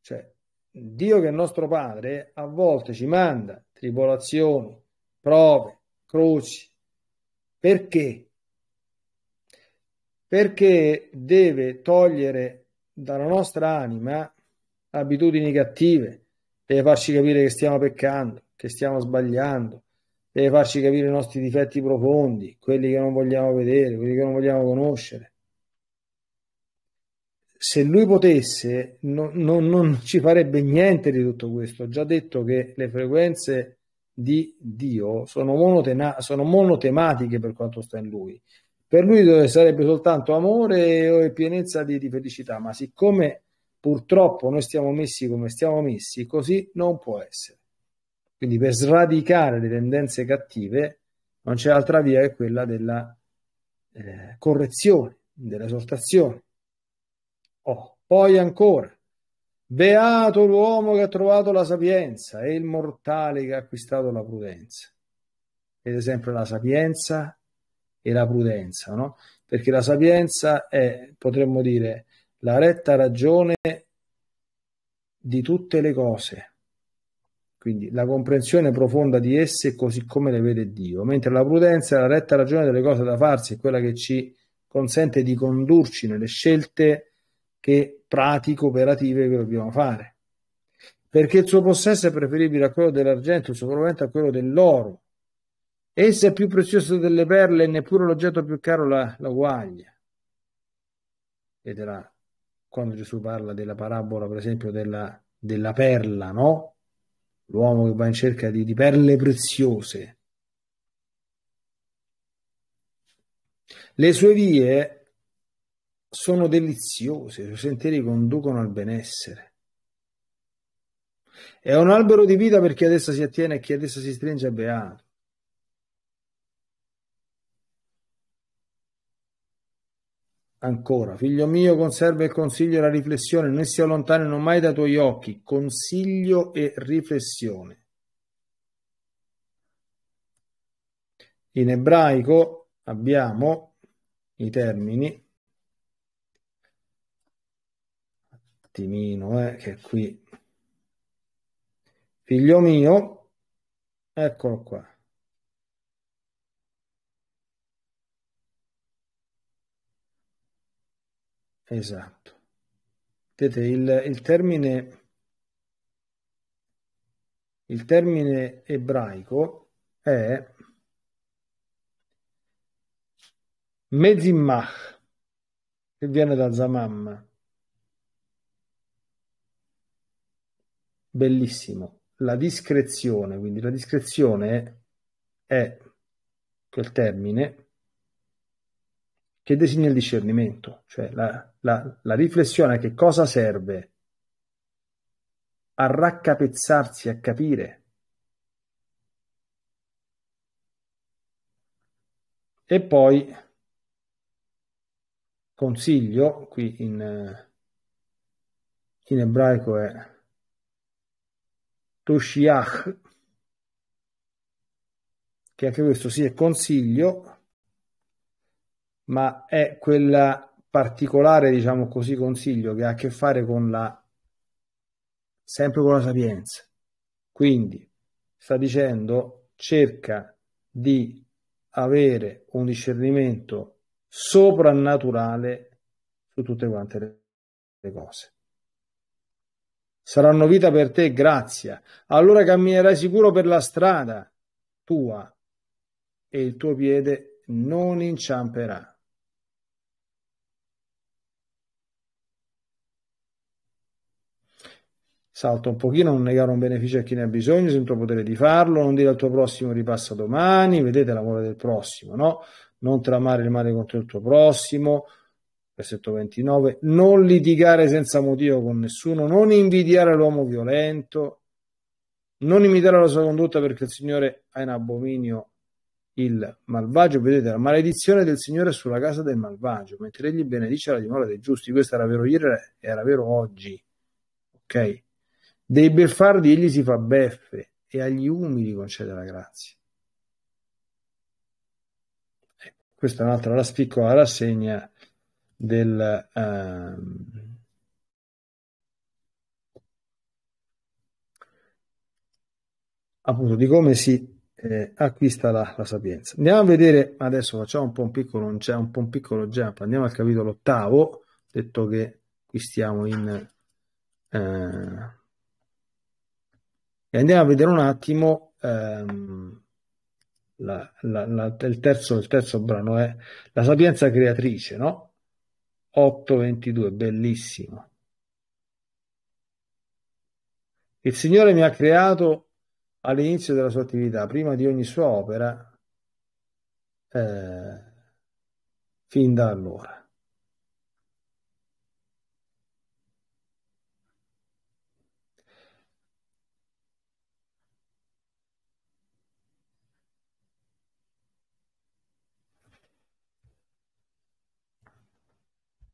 Cioè, Dio che è nostro padre a volte ci manda tribolazioni, prove, croci. Perché? Perché deve togliere dalla nostra anima abitudini cattive, deve farci capire che stiamo peccando, che stiamo sbagliando, deve farci capire i nostri difetti profondi, quelli che non vogliamo vedere, quelli che non vogliamo conoscere. Se lui potesse, no, no, non ci farebbe niente di tutto questo. Ho già detto che le frequenze di Dio sono, monotena- sono monotematiche per quanto sta in lui. Per lui sarebbe soltanto amore e pienezza di, di felicità, ma siccome purtroppo noi stiamo messi come stiamo messi, così non può essere. Quindi per sradicare le tendenze cattive non c'è altra via che quella della eh, correzione, dell'esortazione. Oh, poi ancora, Beato l'uomo che ha trovato la sapienza e il mortale che ha acquistato la prudenza. Ed è sempre la sapienza e la prudenza, no? Perché la sapienza è, potremmo dire, la retta ragione di tutte le cose, quindi la comprensione profonda di esse così come le vede Dio, mentre la prudenza è la retta ragione delle cose da farsi, è quella che ci consente di condurci nelle scelte che pratiche operative che dobbiamo fare. Perché il suo possesso è preferibile a quello dell'argento, il suo provento a quello dell'oro. Essa è più preziosa delle perle e neppure l'oggetto più caro la, la guaglia. Vedrà quando Gesù parla della parabola, per esempio, della, della perla, no? L'uomo che va in cerca di, di perle preziose. Le sue vie sono deliziose, i suoi sentieri conducono al benessere. È un albero di vita per chi ad essa si attiene e chi ad essa si stringe è beato. Ancora, figlio mio, conserva il consiglio e la riflessione, non si allontanano mai dai tuoi occhi, consiglio e riflessione. In ebraico abbiamo i termini attimino, eh, che qui. Figlio mio, eccolo qua. Esatto. Vedete, il, il, termine, il termine ebraico è Mezimmach, che viene da Zamamma Bellissimo. La discrezione, quindi la discrezione è, quel termine che designa il discernimento, cioè la, la, la riflessione a che cosa serve a raccapezzarsi, a capire. E poi consiglio, qui in, eh, in ebraico è Toshiach, che anche questo sì è consiglio, ma è quel particolare, diciamo così, consiglio che ha a che fare con la sempre con la sapienza. Quindi sta dicendo cerca di avere un discernimento soprannaturale su tutte quante le cose. Saranno vita per te e grazia. Allora camminerai sicuro per la strada tua e il tuo piede non inciamperà. Salta un pochino, non negare un beneficio a chi ne ha bisogno, se il tuo potere di farlo, non dire al tuo prossimo ripassa domani, vedete l'amore del prossimo, no? Non tramare il male contro il tuo prossimo, versetto 29, non litigare senza motivo con nessuno, non invidiare l'uomo violento, non imitare la sua condotta perché il Signore ha in abominio il malvagio. Vedete, la maledizione del Signore è sulla casa del malvagio, mentre egli benedice la dimora dei giusti. Questo era vero ieri e era vero oggi. Ok? Dei beffardi egli si fa beffe e agli umili concede la grazia. Ecco, questa è un'altra la spiccola rassegna del ehm, appunto di come si eh, acquista la, la, sapienza. Andiamo a vedere adesso facciamo un po' un piccolo, non c'è un po' un piccolo jump, andiamo al capitolo ottavo, detto che qui stiamo in eh, e andiamo a vedere un attimo ehm, la, la, il, terzo, il terzo brano è la sapienza creatrice, no? 8:22, bellissimo. Il Signore mi ha creato all'inizio della sua attività, prima di ogni sua opera, eh, fin da allora.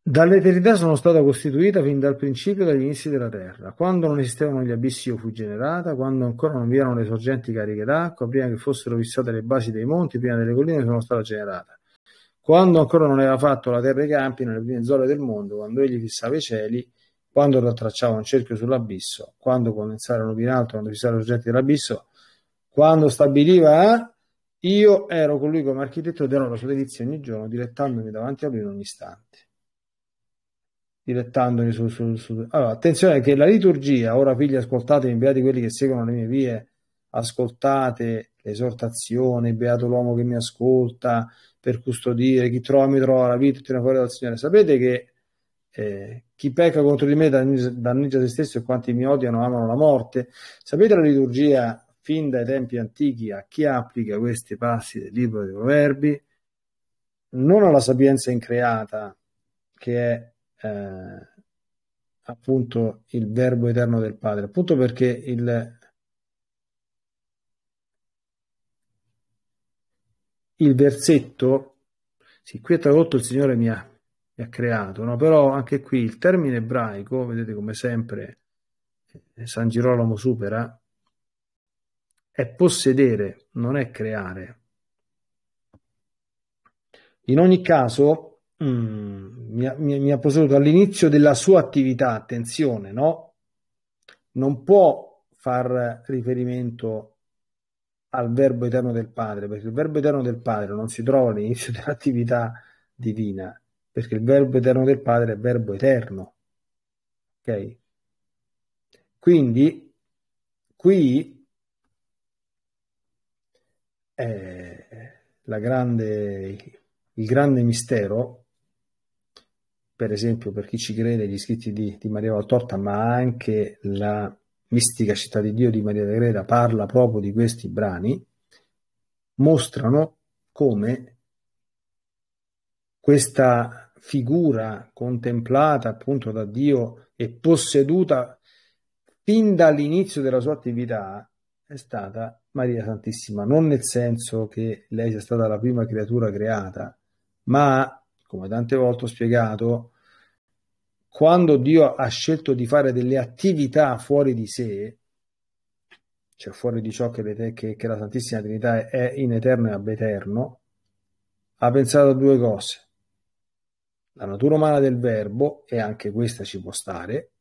Dall'eternità sono stata costituita fin dal principio dagli inizi della terra, quando non esistevano gli abissi io fui generata, quando ancora non vi erano le sorgenti cariche d'acqua, prima che fossero fissate le basi dei monti, prima delle colline sono stata generata. Quando ancora non aveva fatto la terra e i campi nelle prime zone del mondo, quando egli fissava i cieli, quando rattracciava un cerchio sull'abisso, quando comenzarono in alto, quando fissarono i sorgenti dell'abisso, quando stabiliva io ero con lui come architetto ed ero la sua delizia ogni giorno, dilettandomi davanti a lui in ogni istante dilettandomi su, su, su, Allora, attenzione che la liturgia, ora figli ascoltate, inviati quelli che seguono le mie vie, ascoltate l'esortazione, beato l'uomo che mi ascolta, per custodire, chi trova mi trova la vita, tira fuori dal Signore. Sapete che eh, chi pecca contro di me danneggia se stesso e quanti mi odiano amano la morte. Sapete la liturgia fin dai tempi antichi a chi applica questi passi del libro dei proverbi? Non alla sapienza increata, che è eh, appunto il verbo eterno del Padre, appunto perché il, il versetto, sì, qui è tradotto il Signore mi ha, mi ha creato, no? però anche qui il termine ebraico, vedete come sempre eh, San Girolamo supera, è possedere, non è creare. In ogni caso, Mm, mi, ha, mi, ha, posseduto all'inizio della sua attività, attenzione, no? Non può far riferimento al verbo eterno del Padre, perché il verbo eterno del Padre non si trova all'inizio dell'attività divina, perché il verbo eterno del Padre è verbo eterno. Ok? Quindi qui eh, la grande, il grande mistero per esempio per chi ci crede gli scritti di, di Maria Valtorta, ma anche la mistica città di Dio di Maria De Greda parla proprio di questi brani, mostrano come questa figura contemplata appunto da Dio e posseduta fin dall'inizio della sua attività è stata Maria Santissima, non nel senso che lei sia stata la prima creatura creata, ma come tante volte ho spiegato, quando Dio ha scelto di fare delle attività fuori di sé, cioè fuori di ciò che, le, che, che la Santissima Trinità è in eterno e ab eterno, ha pensato a due cose. La natura umana del verbo, e anche questa ci può stare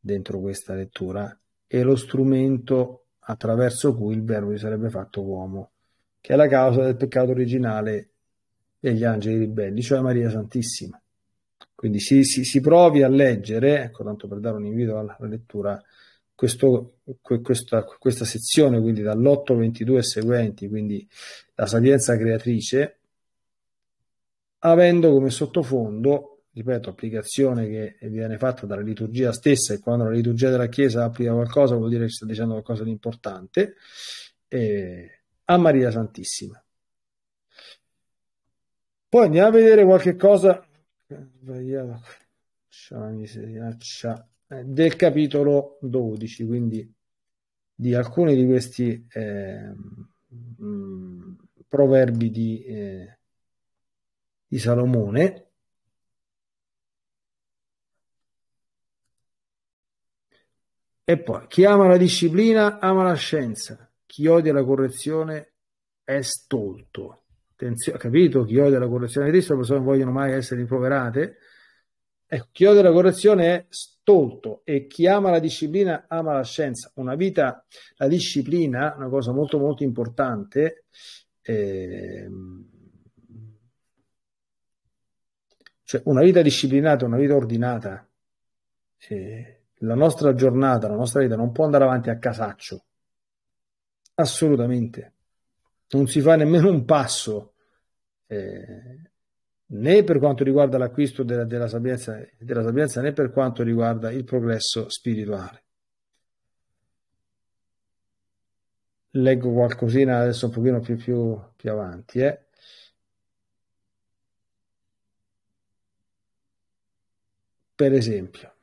dentro questa lettura, e lo strumento attraverso cui il verbo si sarebbe fatto uomo, che è la causa del peccato originale e gli angeli ribelli, cioè Maria Santissima. Quindi si, si, si provi a leggere, ecco tanto per dare un invito alla, alla lettura, questo, questa, questa, sezione, quindi dall'8-22 e seguenti, quindi la sapienza creatrice, avendo come sottofondo, ripeto, applicazione che viene fatta dalla liturgia stessa e quando la liturgia della Chiesa applica qualcosa vuol dire che sta dicendo qualcosa di importante, eh, a Maria Santissima. Poi andiamo a vedere qualche cosa eh, del capitolo 12, quindi di alcuni di questi eh, proverbi di, eh, di Salomone. E poi, chi ama la disciplina ama la scienza, chi odia la correzione è stolto. Tenzio, capito, chi odia la correzione di Cristo, le persone non vogliono mai essere rimproverate. Ecco, chi odia la correzione è stolto e chi ama la disciplina ama la scienza. Una vita, la disciplina, una cosa molto molto importante. Eh, cioè una vita disciplinata, una vita ordinata. Eh, la nostra giornata, la nostra vita non può andare avanti a casaccio. Assolutamente. Non si fa nemmeno un passo eh, né per quanto riguarda l'acquisto della, della, sapienza, della sapienza né per quanto riguarda il progresso spirituale. Leggo qualcosina adesso un pochino più, più, più avanti. Eh. Per esempio,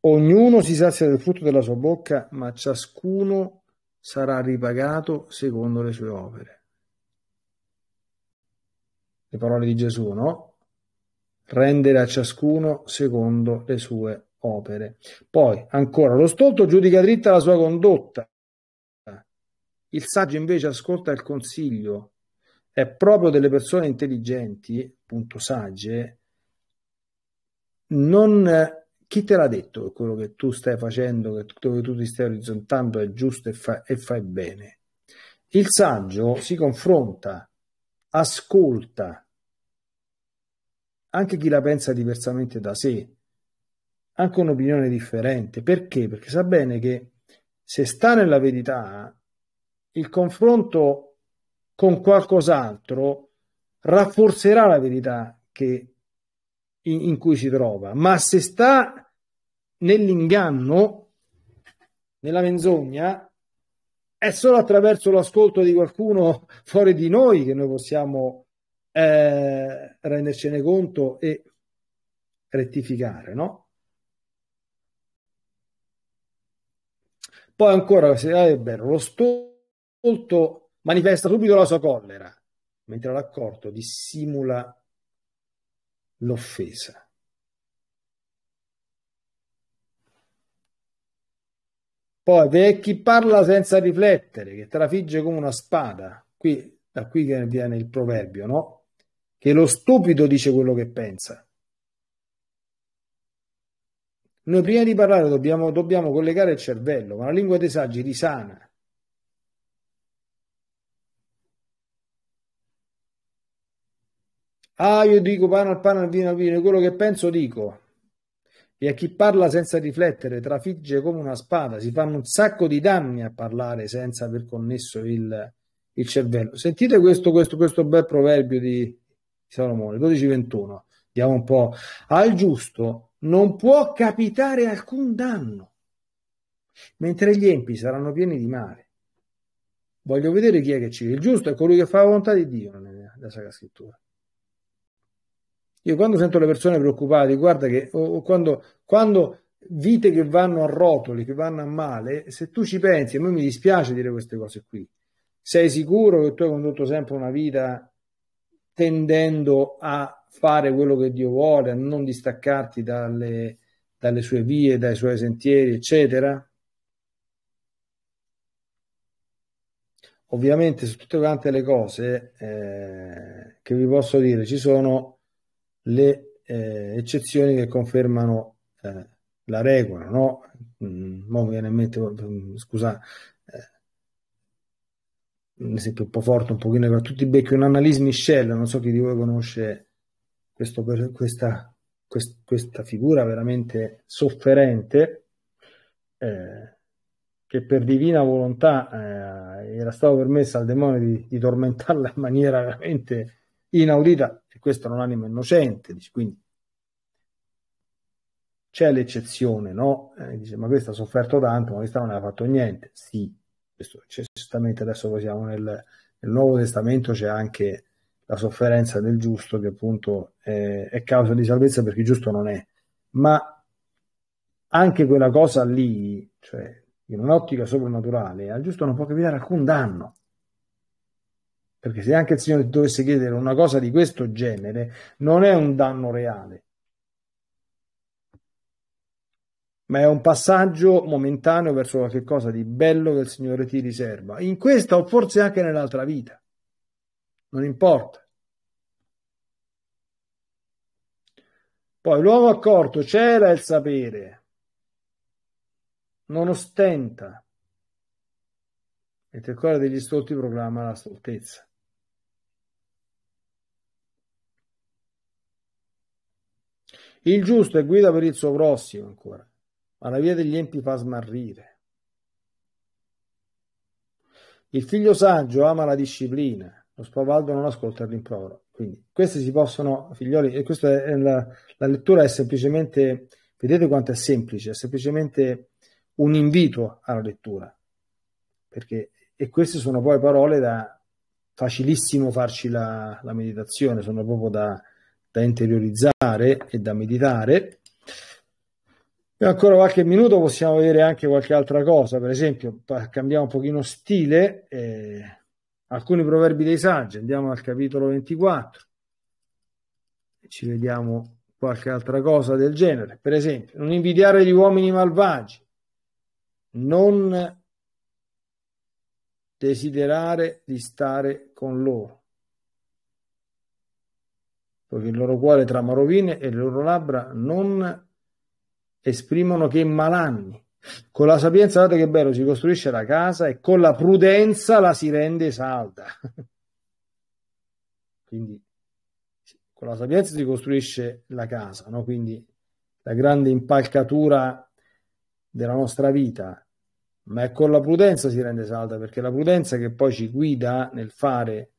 ognuno si sazia del frutto della sua bocca, ma ciascuno sarà ripagato secondo le sue opere. Le parole di Gesù, no? Rendere a ciascuno secondo le sue opere. Poi, ancora, lo stolto giudica dritta la sua condotta. Il saggio invece ascolta il consiglio. È proprio delle persone intelligenti, appunto sagge, non chi te l'ha detto che quello che tu stai facendo, che quello che tu ti stai orizzontando è giusto e, fa, e fai bene? Il saggio si confronta, ascolta anche chi la pensa diversamente da sé, anche un'opinione differente. Perché? Perché sa bene che se sta nella verità, il confronto con qualcos'altro rafforzerà la verità che in, in cui si trova, ma se sta nell'inganno, nella menzogna, è solo attraverso l'ascolto di qualcuno fuori di noi che noi possiamo eh, rendercene conto e rettificare, no? Poi ancora, se è vero, lo stolto manifesta subito la sua collera, mentre l'accorto dissimula l'offesa Poi è chi parla senza riflettere, che trafigge come una spada, qui, da qui che viene il proverbio, no? Che lo stupido dice quello che pensa. Noi prima di parlare dobbiamo, dobbiamo collegare il cervello, ma la lingua dei saggi risana, Ah, io dico pane al pane, al vino al vino, quello che penso dico. E a chi parla senza riflettere trafigge come una spada, si fanno un sacco di danni a parlare senza aver connesso il, il cervello. Sentite questo, questo, questo bel proverbio di Salomone, 12:21. 21 diamo un po'. Al giusto non può capitare alcun danno, mentre gli empi saranno pieni di male. Voglio vedere chi è che ci... Il giusto è colui che fa la volontà di Dio nella Sacra Scrittura. Io quando sento le persone preoccupate, guarda che o, o quando, quando vite che vanno a rotoli, che vanno a male, se tu ci pensi, a me mi dispiace dire queste cose qui, sei sicuro che tu hai condotto sempre una vita tendendo a fare quello che Dio vuole, a non distaccarti dalle, dalle sue vie, dai suoi sentieri, eccetera? Ovviamente su tutte quante le cose eh, che vi posso dire ci sono le eh, eccezioni che confermano eh, la regola, no? Mm, viene in mente, mm, scusa, eh, un esempio un po' forte, un pochino, però tutti i becchi un analisi shell, non so chi di voi conosce questo, questa, quest, questa figura veramente sofferente, eh, che per divina volontà eh, era stato permesso al demonio di, di tormentarla in maniera veramente inaudita e questa è un'anima innocente, dice, quindi c'è l'eccezione, no? Eh, dice, ma questa ha sofferto tanto, ma questa non ha fatto niente. Sì, questo c'è certamente adesso siamo nel, nel, Nuovo Testamento, c'è anche la sofferenza del giusto che appunto eh, è causa di salvezza perché giusto non è, ma anche quella cosa lì, cioè in un'ottica soprannaturale, al giusto non può capitare alcun danno. Perché se anche il Signore dovesse chiedere una cosa di questo genere, non è un danno reale, ma è un passaggio momentaneo verso qualcosa di bello che il Signore ti riserva, in questa o forse anche nell'altra vita. Non importa. Poi l'uomo accorto c'era il sapere, non ostenta, mentre il cuore degli stolti proclama la stoltezza. Il giusto è guida per il suo prossimo ancora, ma la via degli empi fa smarrire. Il figlio saggio ama la disciplina, lo spavaldo non ascolta il rimprovero. Quindi questi si possono, figlioli, e questa è la, la lettura è semplicemente, vedete quanto è semplice, è semplicemente un invito alla lettura. Perché, e queste sono poi parole da facilissimo farci la, la meditazione, sono proprio da, da interiorizzare e da meditare. E ancora qualche minuto possiamo vedere anche qualche altra cosa, per esempio cambiamo un pochino stile, eh, alcuni proverbi dei saggi, andiamo al capitolo 24, ci vediamo qualche altra cosa del genere, per esempio non invidiare gli uomini malvagi, non desiderare di stare con loro, poiché il loro cuore trama rovine e le loro labbra non esprimono che malanni. Con la sapienza, guardate che bello, si costruisce la casa e con la prudenza la si rende salda. Quindi con la sapienza si costruisce la casa, no? quindi la grande impalcatura della nostra vita, ma è con la prudenza si rende salda, perché è la prudenza che poi ci guida nel fare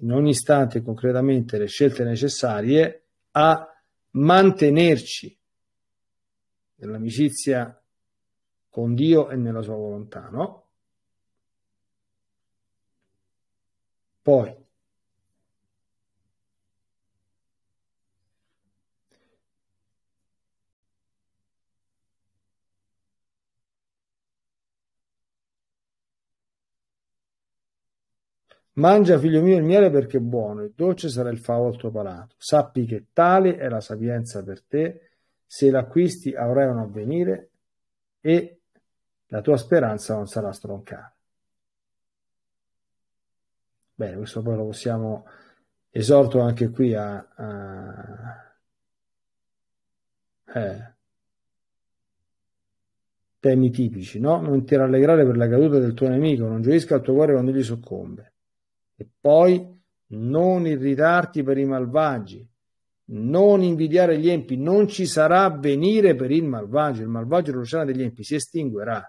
in ogni istante concretamente le scelte necessarie a mantenerci nell'amicizia con Dio e nella sua volontà, no? Poi Mangia, figlio mio, il miele perché è buono e dolce sarà il favo al tuo palato. Sappi che tale è la sapienza per te, se l'acquisti avrai un avvenire e la tua speranza non sarà stroncata. Bene, questo poi lo possiamo, esorto anche qui a, a eh, temi tipici, no? Non ti rallegrare per la caduta del tuo nemico, non gioisca al tuo cuore quando gli soccombe. E poi non irritarti per i malvagi, non invidiare gli empi, non ci sarà venire per il malvagio, il malvagio l'oceano degli empi si estinguerà.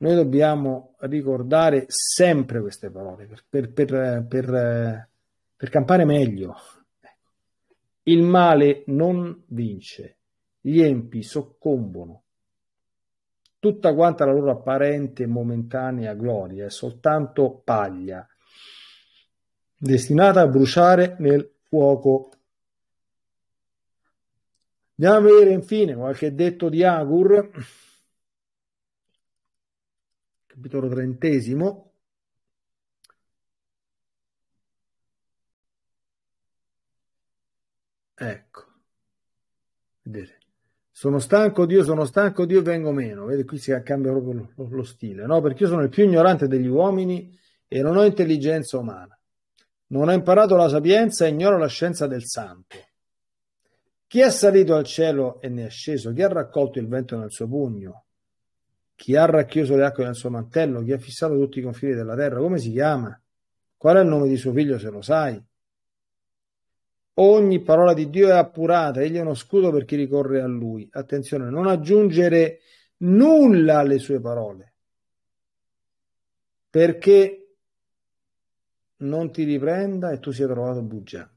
Noi dobbiamo ricordare sempre queste parole per, per, per, per campare meglio. Il male non vince, gli empi soccombono, Tutta quanta la loro apparente momentanea gloria è soltanto paglia, destinata a bruciare nel fuoco. Andiamo a vedere infine qualche detto di Agur, capitolo trentesimo. Ecco, vedete sono stanco, Dio, sono stanco, Dio, vengo meno. Vedi, qui si cambia proprio lo, lo, stile, no? Perché io sono il più ignorante degli uomini e non ho intelligenza umana. Non ho imparato la sapienza e ignoro la scienza del santo. Chi è salito al cielo e ne è sceso? Chi ha raccolto il vento nel suo pugno? Chi ha racchiuso le acque nel suo mantello? Chi ha fissato tutti i confini della terra? Come si chiama? Qual è il nome di suo figlio se lo sai? Ogni parola di Dio è appurata, egli è uno scudo per chi ricorre a lui. Attenzione, non aggiungere nulla alle sue parole, perché non ti riprenda e tu sia trovato bugiardo.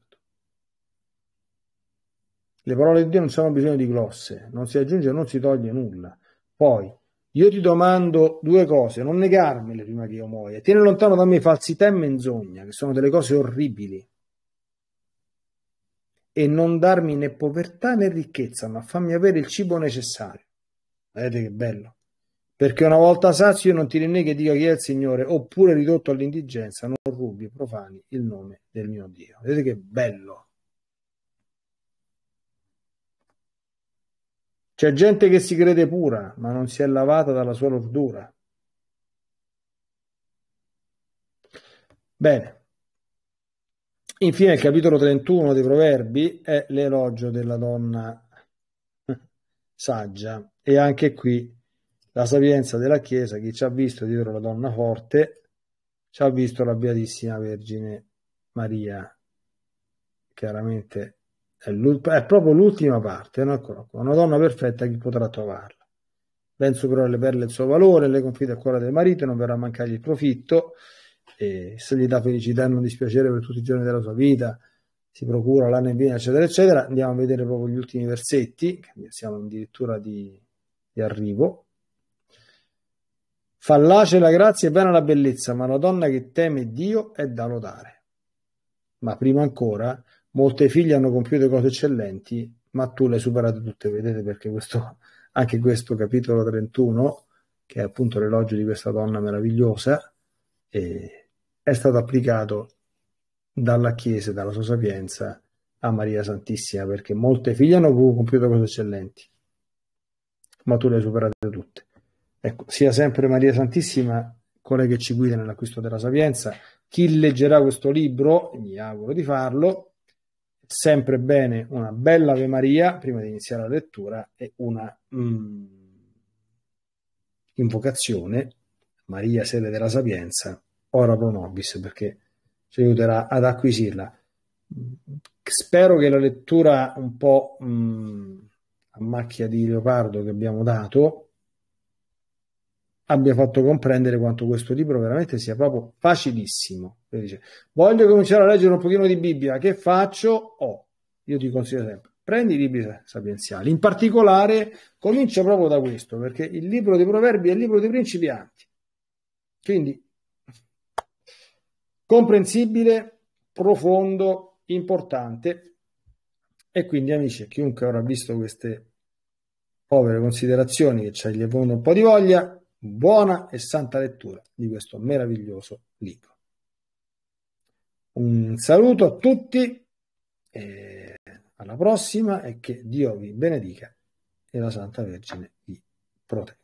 Le parole di Dio non sono bisogno di glosse, non si aggiunge non si toglie nulla. Poi, io ti domando due cose, non negarmele prima che io muoia. Tieni lontano da me falsità e menzogna, che sono delle cose orribili e non darmi né povertà né ricchezza, ma fammi avere il cibo necessario. Vedete che bello. Perché una volta sazio io non ti rinneghi e dica chi è il Signore, oppure ridotto all'indigenza, non rubi, profani il nome del mio Dio. Vedete che bello. C'è gente che si crede pura, ma non si è lavata dalla sua lordura. Bene. Infine il capitolo 31 dei Proverbi è l'elogio della donna saggia e anche qui la sapienza della Chiesa, chi ci ha visto dietro la donna forte, ci ha visto la Beatissima Vergine Maria, chiaramente è, è proprio l'ultima parte, no? una donna perfetta che potrà trovarla. Ben superò le perle il suo valore, le confida il cuore del marito, non verrà a mancargli il profitto eh, se gli dà felicità e non dispiacere per tutti i giorni della sua vita, si procura l'anno in vino, eccetera, eccetera. Andiamo a vedere proprio gli ultimi versetti, siamo addirittura di, di arrivo. Fallace la grazia e bene la bellezza, ma la donna che teme Dio è da lodare. Ma prima ancora, molte figlie hanno compiuto cose eccellenti, ma tu le hai superate tutte, vedete perché questo, anche questo capitolo 31, che è appunto l'elogio di questa donna meravigliosa, e è stato applicato dalla Chiesa e dalla sua sapienza a Maria Santissima perché molte figlie hanno compiuto cose eccellenti, ma tu le hai superate tutte. Ecco, sia sempre Maria Santissima colei che ci guida nell'acquisto della sapienza. Chi leggerà questo libro, mi auguro di farlo, sempre bene una bella Ave Maria prima di iniziare la lettura e una mm, invocazione, Maria sede della sapienza, ora pro nobis perché ci aiuterà ad acquisirla. Spero che la lettura un po' mh, a macchia di leopardo che abbiamo dato abbia fatto comprendere quanto questo libro veramente sia proprio facilissimo. Dice, voglio cominciare a leggere un pochino di Bibbia, che faccio? Oh, io ti consiglio sempre, prendi i libri sapienziali, in particolare comincia proprio da questo, perché il libro dei proverbi è il libro dei principianti. Quindi comprensibile, profondo, importante. E quindi, amici, chiunque avrà visto queste povere considerazioni che ci hai levato un po' di voglia, buona e santa lettura di questo meraviglioso libro. Un saluto a tutti, e alla prossima e che Dio vi benedica e la Santa Vergine vi protegga.